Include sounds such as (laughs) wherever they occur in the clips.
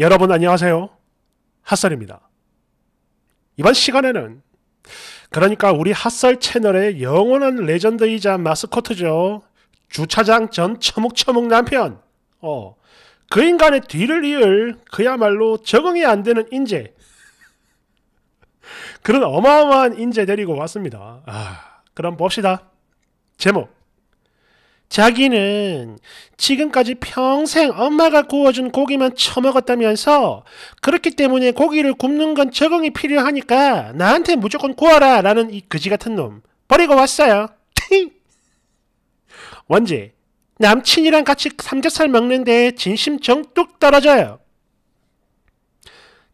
여러분 안녕하세요. 핫설입니다. 이번 시간에는 그러니까 우리 핫설 채널의 영원한 레전드이자 마스코트죠. 주차장 전 처묵처묵 남편. 어, 그 인간의 뒤를 이을 그야말로 적응이 안 되는 인재. 그런 어마어마한 인재 데리고 왔습니다. 아, 그럼 봅시다. 제목 자기는 지금까지 평생 엄마가 구워준 고기만 처먹었다면서 그렇기 때문에 고기를 굽는 건 적응이 필요하니까 나한테 무조건 구워라 라는 이 거지 같은 놈 버리고 왔어요. 원지 남친이랑 같이 삼겹살 먹는데 진심 정뚝 떨어져요.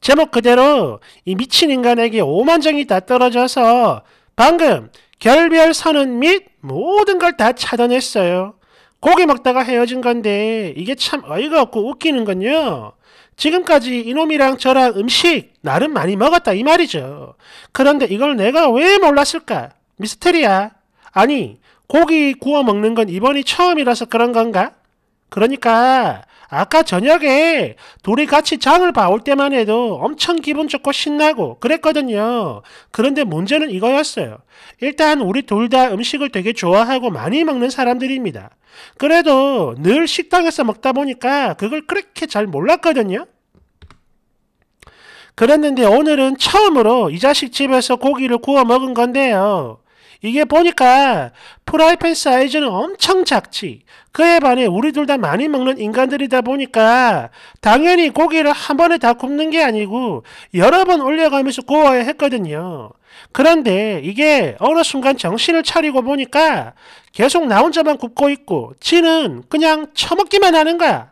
제목 그대로 이 미친 인간에게 오만정이 다 떨어져서 방금 결별 선언 및 모든 걸 다 차단했어요. 고기 먹다가 헤어진 건데 이게 참 어이가 없고 웃기는 건요. 지금까지 이놈이랑 저랑 음식 나름 많이 먹었다 이 말이죠. 그런데 이걸 내가 왜 몰랐을까? 미스테리야. 아니 고기 구워 먹는 건 이번이 처음이라서 그런 건가? 그러니까 아까 저녁에 둘이 같이 장을 봐올 때만 해도 엄청 기분 좋고 신나고 그랬거든요. 그런데 문제는 이거였어요. 일단 우리 둘 다 음식을 되게 좋아하고 많이 먹는 사람들입니다. 그래도 늘 식당에서 먹다 보니까 그걸 그렇게 잘 몰랐거든요. 그랬는데 오늘은 처음으로 이 자식 집에서 고기를 구워 먹은 건데요. 이게 보니까 프라이팬 사이즈는 엄청 작지. 그에 반해 우리 둘 다 많이 먹는 인간들이다 보니까 당연히 고기를 한 번에 다 굽는 게 아니고 여러 번 올려가면서 구워야 했거든요. 그런데 이게 어느 순간 정신을 차리고 보니까 계속 나 혼자만 굽고 있고 지는 그냥 처먹기만 하는 거야.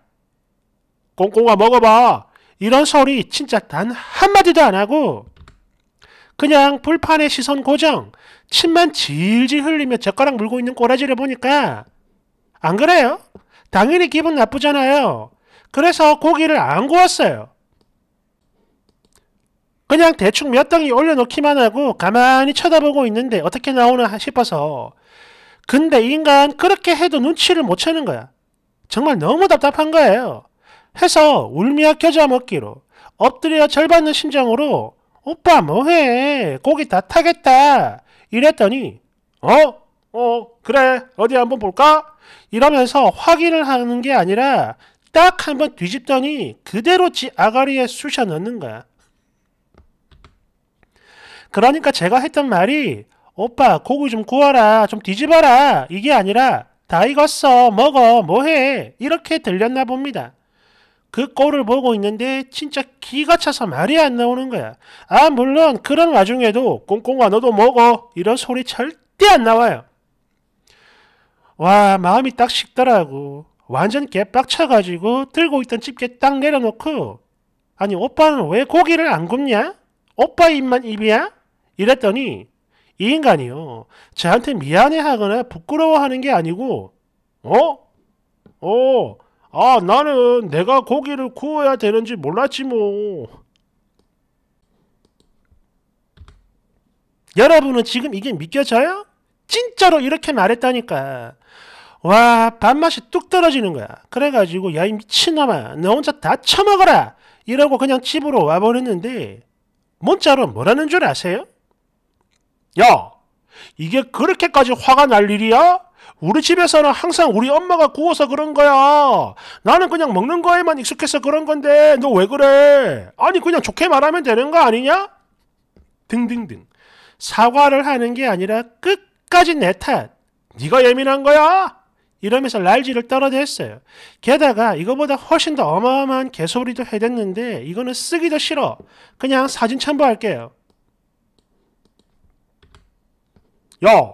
꽁꽁아 먹어봐. 이런 소리 진짜 단 한마디도 안 하고 그냥 불판에 시선 고정, 침만 질질 흘리며 젓가락 물고 있는 꼬라지를 보니까 안 그래요? 당연히 기분 나쁘잖아요. 그래서 고기를 안 구웠어요. 그냥 대충 몇 덩이 올려놓기만 하고 가만히 쳐다보고 있는데 어떻게 나오나 싶어서 근데 인간 그렇게 해도 눈치를 못 채는 거야. 정말 너무 답답한 거예요. 해서 울며 겨자 먹기로 엎드려 절받는 심정으로 오빠 뭐해? 고기 다 타겠다. 이랬더니 어? 어 그래 어디 한번 볼까? 이러면서 확인을 하는 게 아니라 딱 한번 뒤집더니 그대로 지 아가리에 쑤셔 넣는 거야. 그러니까 제가 했던 말이 오빠 고기 좀 구워라 좀 뒤집어라 이게 아니라 다 익었어 먹어 뭐해 이렇게 들렸나 봅니다. 그꼴을 보고 있는데 진짜 기가 차서 말이 안 나오는 거야. 아 물론 그런 와중에도 꽁꽁아 너도 먹어 이런 소리 절대 안 나와요. 와 마음이 딱 식더라고. 완전 개빡쳐가지고 들고 있던 집게 딱 내려놓고 아니 오빠는 왜 고기를 안 굽냐? 오빠 입만 입이야? 이랬더니 이 인간이요. 저한테 미안해하거나 부끄러워하는 게 아니고 어? 어? 아, 나는 내가 고기를 구워야 되는지 몰랐지 뭐. 여러분은 지금 이게 믿겨져요? 진짜로 이렇게 말했다니까. 와, 밥맛이 뚝 떨어지는 거야. 그래가지고, 야, 이 미친놈아, 너 혼자 다 처먹어라! 이러고 그냥 집으로 와버렸는데, 문자로 뭐라는 줄 아세요? 야, 이게 그렇게까지 화가 날 일이야? 우리 집에서는 항상 우리 엄마가 구워서 그런 거야. 나는 그냥 먹는 거에만 익숙해서 그런 건데 너 왜 그래? 아니 그냥 좋게 말하면 되는 거 아니냐? 등등등. 사과를 하는 게 아니라 끝까지 내 탓. 네가 예민한 거야. 이러면서 날지를 떨어댔어요. 게다가 이거보다 훨씬 더 어마어마한 개소리도 해댔는데 이거는 쓰기도 싫어. 그냥 사진 첨부할게요. 야,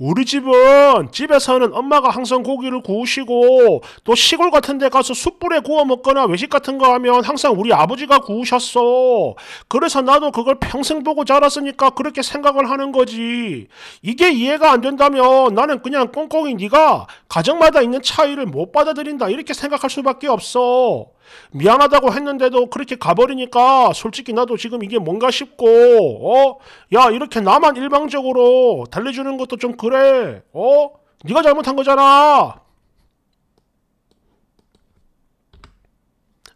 우리 집은 집에서는 엄마가 항상 고기를 구우시고 또 시골 같은 데 가서 숯불에 구워 먹거나 외식 같은 거 하면 항상 우리 아버지가 구우셨어. 그래서 나도 그걸 평생 보고 자랐으니까 그렇게 생각을 하는 거지. 이게 이해가 안 된다면 나는 그냥 꽁꽁이 네가 가정마다 있는 차이를 못 받아들인다 이렇게 생각할 수밖에 없어. 미안하다고 했는데도 그렇게 가버리니까 솔직히 나도 지금 이게 뭔가 싶고 어? 야 이렇게 나만 일방적으로 달래주는 것도 좀 그래 어? 네가 잘못한 거잖아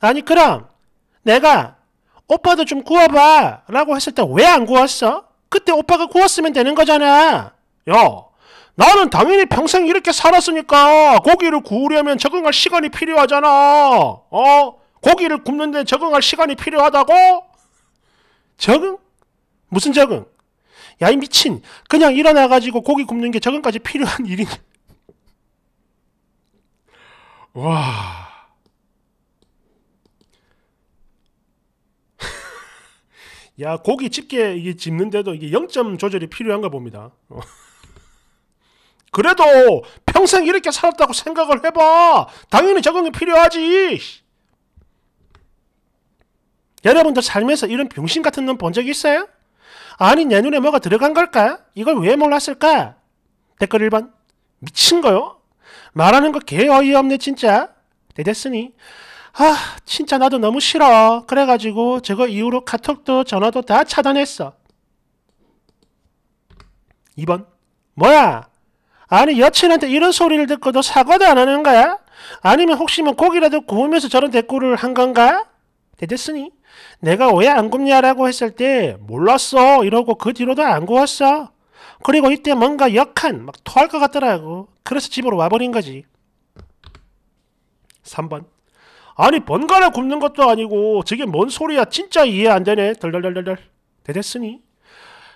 아니 그럼 내가 오빠도 좀 구워봐 라고 했을 때 왜 안 구웠어? 그때 오빠가 구웠으면 되는 거잖아 야 나는 당연히 평생 이렇게 살았으니까 고기를 구우려면 적응할 시간이 필요하잖아. 어? 고기를 굽는데 적응할 시간이 필요하다고? 적응? 무슨 적응? 야, 이 미친. 그냥 일어나가지고 고기 굽는 게 적응까지 필요한 일이냐. (laughs) 와. (laughs) 야, 고기 집게 이게 집는데도 이게 0점 조절이 필요한가 봅니다. 어. 그래도 평생 이렇게 살았다고 생각을 해봐. 당연히 적응이 필요하지. 여러분들 삶에서 이런 병신 같은 놈 본 적 있어요? 아니 내 눈에 뭐가 들어간 걸까? 이걸 왜 몰랐을까? 댓글 1번 미친 거요? 말하는 거 개 어이없네 진짜. 대댔으니 아 진짜 나도 너무 싫어. 그래가지고 저거 이후로 카톡도 전화도 다 차단했어. 2번 뭐야 아니 여친한테 이런 소리를 듣고도 사과도 안 하는 거야? 아니면 혹시 뭐 고기라도 구우면서 저런 대꾸를 한 건가? 대 됐으니 내가 왜 안 굽냐라고 했을 때 몰랐어 이러고 그 뒤로도 안 구웠어. 그리고 이때 뭔가 역한 막 토할 것 같더라고. 그래서 집으로 와버린 거지. 3번 아니 번갈아 굽는 것도 아니고 저게 뭔 소리야 진짜 이해 안 되네 덜덜덜덜덜 대 됐으니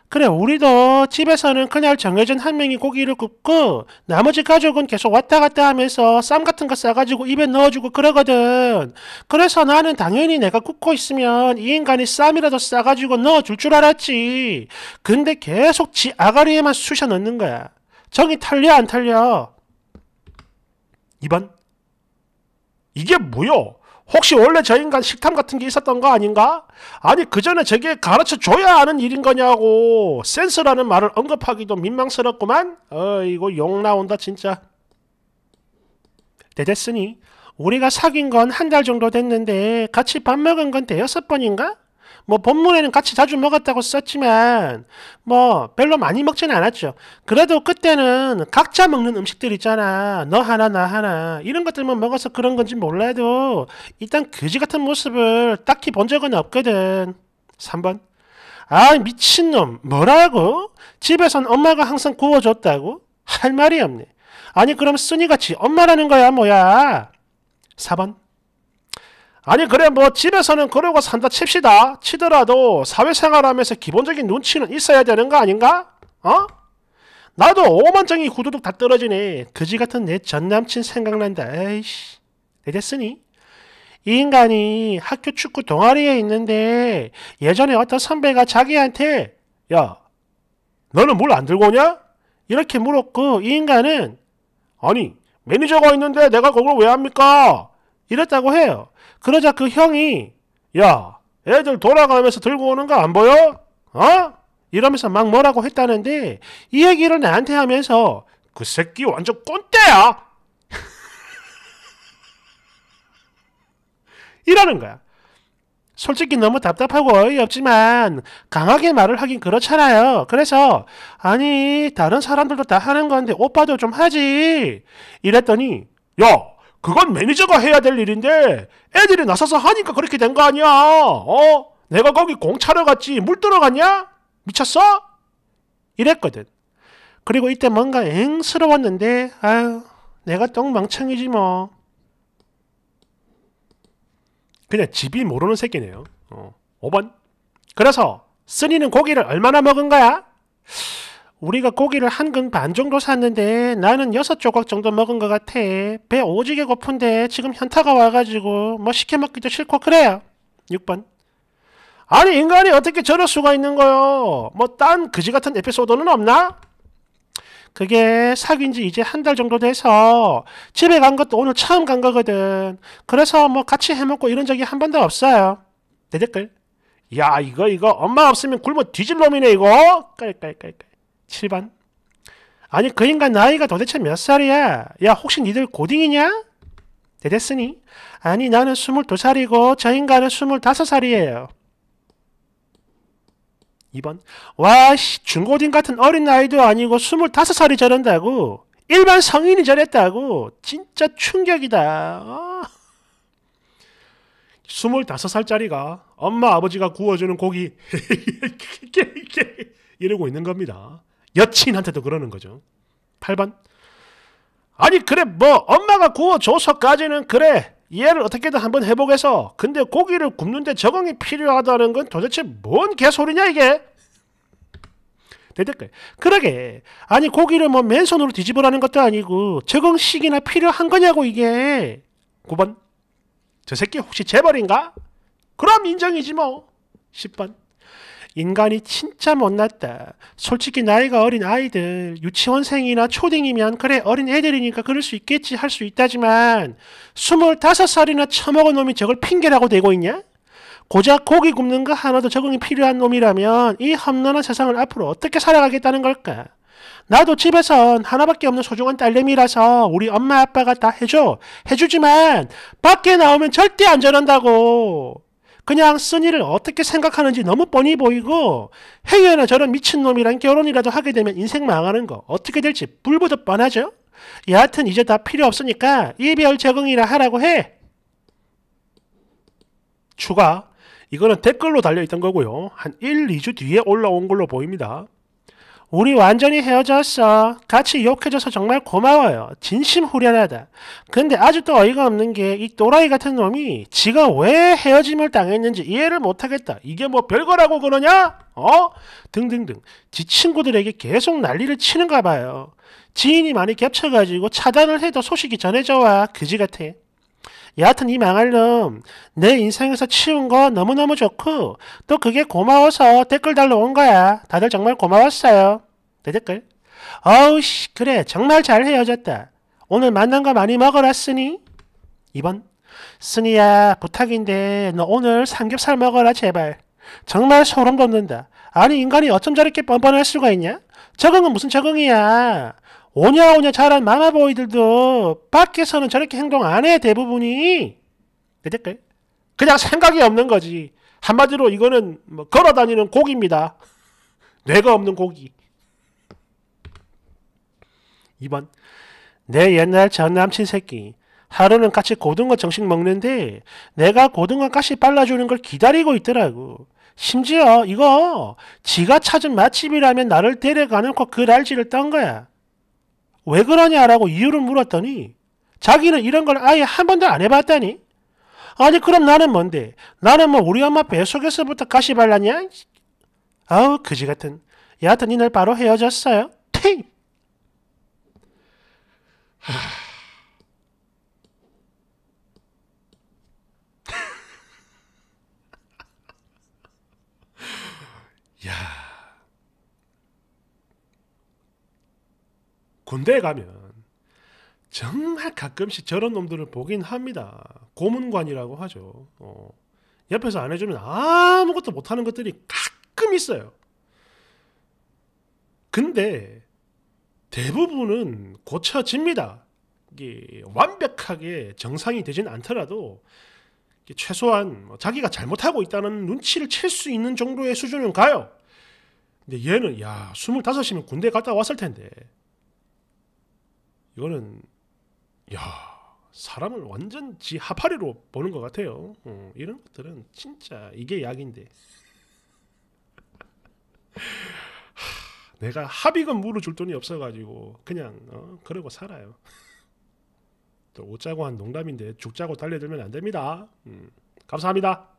그래 우리도 집에서는 그날 정해진 한 명이 고기를 굽고 나머지 가족은 계속 왔다 갔다 하면서 쌈 같은 거 싸가지고 입에 넣어주고 그러거든. 그래서 나는 당연히 내가 굽고 있으면 이 인간이 쌈이라도 싸가지고 넣어줄 줄 알았지. 근데 계속 지 아가리에만 쑤셔 넣는 거야. 정이 탈려 안 탈려? 2번 이게 뭐야 혹시 원래 저 인간 식탐 같은 게 있었던 거 아닌가? 아니 그 전에 저게 가르쳐 줘야 하는 일인 거냐고 센스라는 말을 언급하기도 민망스럽구만. 어이거 욕 나온다 진짜. 네, 됐으니 우리가 사귄 건 한 달 정도 됐는데 같이 밥 먹은 건 대여섯 번인가? 뭐 본문에는 같이 자주 먹었다고 썼지만 뭐 별로 많이 먹지는 않았죠. 그래도 그때는 각자 먹는 음식들 있잖아. 너 하나 나 하나 이런 것들만 먹어서 그런 건지 몰라도 일단 그지 같은 모습을 딱히 본 적은 없거든. 3번. 아 미친놈 뭐라고? 집에선 엄마가 항상 구워줬다고? 할 말이 없네. 아니 그럼 쓰니같이 엄마라는 거야 뭐야? 4번. 아니 그래 뭐 집에서는 그러고 산다 칩시다 치더라도 사회생활하면서 기본적인 눈치는 있어야 되는 거 아닌가? 어? 나도 오만장이 구두둑 다 떨어지네 그지같은 내 전남친 생각난다 에이씨 내됐으니 이 인간이 학교 축구 동아리에 있는데 예전에 어떤 선배가 자기한테 야 너는 뭘 안 들고 오냐? 이렇게 물었고 이 인간은 아니 매니저가 있는데 내가 그걸 왜 합니까? 이랬다고 해요. 그러자 그 형이 야 애들 돌아가면서 들고 오는 거 안 보여? 어? 이러면서 막 뭐라고 했다는데 이 얘기를 나한테 하면서 그 새끼 완전 꼰대야! (laughs) 이러는 거야. 솔직히 너무 답답하고 어이없지만 강하게 말을 하긴 그렇잖아요. 그래서 아니 다른 사람들도 다 하는 건데 오빠도 좀 하지. 이랬더니 야 그건 매니저가 해야 될 일인데 애들이 나서서 하니까 그렇게 된 거 아니야. 어? 내가 거기 공 차러 갔지 물 들어갔냐? 미쳤어? 이랬거든. 그리고 이때 뭔가 앵스러웠는데 아유 내가 똥망청이지 뭐. 그냥 집이 모르는 새끼네요. 어. 5번. 그래서 쓰니는 고기를 얼마나 먹은 거야? 우리가 고기를 한 근 반 정도 샀는데 나는 여섯 조각 정도 먹은 것 같아. 배 오지게 고픈데 지금 현타가 와가지고 뭐 시켜 먹기도 싫고 그래요. 6번. 아니 인간이 어떻게 저럴 수가 있는 거요? 뭐 딴 그지 같은 에피소드는 없나? 그게 사귄 지 이제 한 달 정도 돼서 집에 간 것도 오늘 처음 간 거거든. 그래서 뭐 같이 해먹고 이런 적이 한 번도 없어요. 내 댓글. 야 이거 이거 엄마 없으면 굶어 뒤질 놈이네 이거. 깔깔깔깔. 7번. 아니 그 인간 나이가 도대체 몇 살이야? 야 혹시 니들 고딩이냐? 대댔으니 아니 나는 22살이고 저 인간은 25살이에요. 2번 와 씨, 중고딩 같은 어린 나이도 아니고 25살이 저런다고 일반 성인이 저랬다고 진짜 충격이다. 어. 아. 25살짜리가 엄마 아버지가 구워주는 고기 (laughs) 이러고 있는 겁니다. 여친한테도 그러는 거죠. 8번. 아니 그래 뭐 엄마가 구워줘서까지는 그래 얘를 어떻게든 한번 해보해서 근데 고기를 굽는데 적응이 필요하다는 건 도대체 뭔 개소리냐 이게? 대댓글. 그러게. 아니 고기를 뭐 맨손으로 뒤집으라는 것도 아니고 적응식이나 필요한 거냐고 이게. 9번. 저 새끼 혹시 재벌인가? 그럼 인정이지 뭐. 10번. 인간이 진짜 못났다. 솔직히 나이가 어린 아이들, 유치원생이나 초딩이면 그래 어린 애들이니까 그럴 수 있겠지 할 수 있다지만 25살이나 처먹은 놈이 저걸 핑계라고 대고 있냐? 고작 고기 굽는 거 하나도 적응이 필요한 놈이라면 이 험난한 세상을 앞으로 어떻게 살아가겠다는 걸까? 나도 집에선 하나밖에 없는 소중한 딸내미라서 우리 엄마 아빠가 다 해줘. 해주지만 밖에 나오면 절대 안전한다고 그냥 쓴이를 어떻게 생각하는지 너무 뻔히 보이고 해외나 저런 미친놈이랑 결혼이라도 하게 되면 인생 망하는 거 어떻게 될지 불보듯 뻔하죠? 여하튼 이제 다 필요 없으니까 이별 적응이라 하라고 해. 추가 이거는 댓글로 달려있던 거고요. 한 1, 2주 뒤에 올라온 걸로 보입니다. 우리 완전히 헤어졌어. 같이 욕해줘서 정말 고마워요. 진심 후련하다. 근데 아직도 어이가 없는 게 이 또라이 같은 놈이 지가 왜 헤어짐을 당했는지 이해를 못하겠다. 이게 뭐 별거라고 그러냐? 어? 등등등. 지 친구들에게 계속 난리를 치는가 봐요. 지인이 많이 겹쳐가지고 차단을 해도 소식이 전해져 와. 그지 같아. 여하튼 이 망할 놈내 인생에서 치운 거 너무너무 좋고 또 그게 고마워서 댓글 달러 온 거야. 다들 정말 고마웠어요. 내 댓글. 어우씨 그래 정말 잘 헤어졌다. 오늘 만난 거 많이 먹어라 쓰니. 2번 쓰니야 부탁인데 너 오늘 삼겹살 먹어라 제발. 정말 소름 돋는다. 아니 인간이 어쩜 저렇게 뻔뻔할 수가 있냐? 적응은 무슨 적응이야. 오냐오냐 잘한 마마보이들도 밖에서는 저렇게 행동 안 해 대부분이 그럴까 그러니까 그냥 생각이 없는 거지 한마디로 이거는 뭐 걸어다니는 고기입니다 (laughs) 뇌가 없는 고기 2번 내 옛날 전남친 새끼 하루는 같이 고등어 정식 먹는데 내가 고등어 가시 빨라주는 걸 기다리고 있더라고. 심지어 이거 지가 찾은 맛집이라면 나를 데려가놓고 그 날지를 떤 거야. 왜 그러냐라고 이유를 물었더니 자기는 이런 걸 아예 한 번도 안 해봤다니? 아니 그럼 나는 뭔데? 나는 뭐 우리 엄마 뱃속에서부터 가시 발랐냐? 아우 그지같은 여하튼 이날 바로 헤어졌어요. 퇴! (laughs) 야... 군대에 가면 정말 가끔씩 저런 놈들을 보긴 합니다. 고문관이라고 하죠. 어. 옆에서 안 해주면 아무것도 못하는 것들이 가끔 있어요. 근데 대부분은 고쳐집니다. 이게 완벽하게 정상이 되진 않더라도 최소한 뭐 자기가 잘못하고 있다는 눈치를 챌수 있는 정도의 수준은 가요. 근데 얘는 야2 5시면 군대 갔다 왔을 텐데 이거는 야 사람을 완전 지 하파리로 보는 것 같아요. 어, 이런 것들은 진짜 이게 약인데 내가 합의금 물어줄 돈이 없어가지고 그냥 어, 그러고 살아요. 또 웃자고 한 농담인데 죽자고 달려들면 안 됩니다. 음, 감사합니다.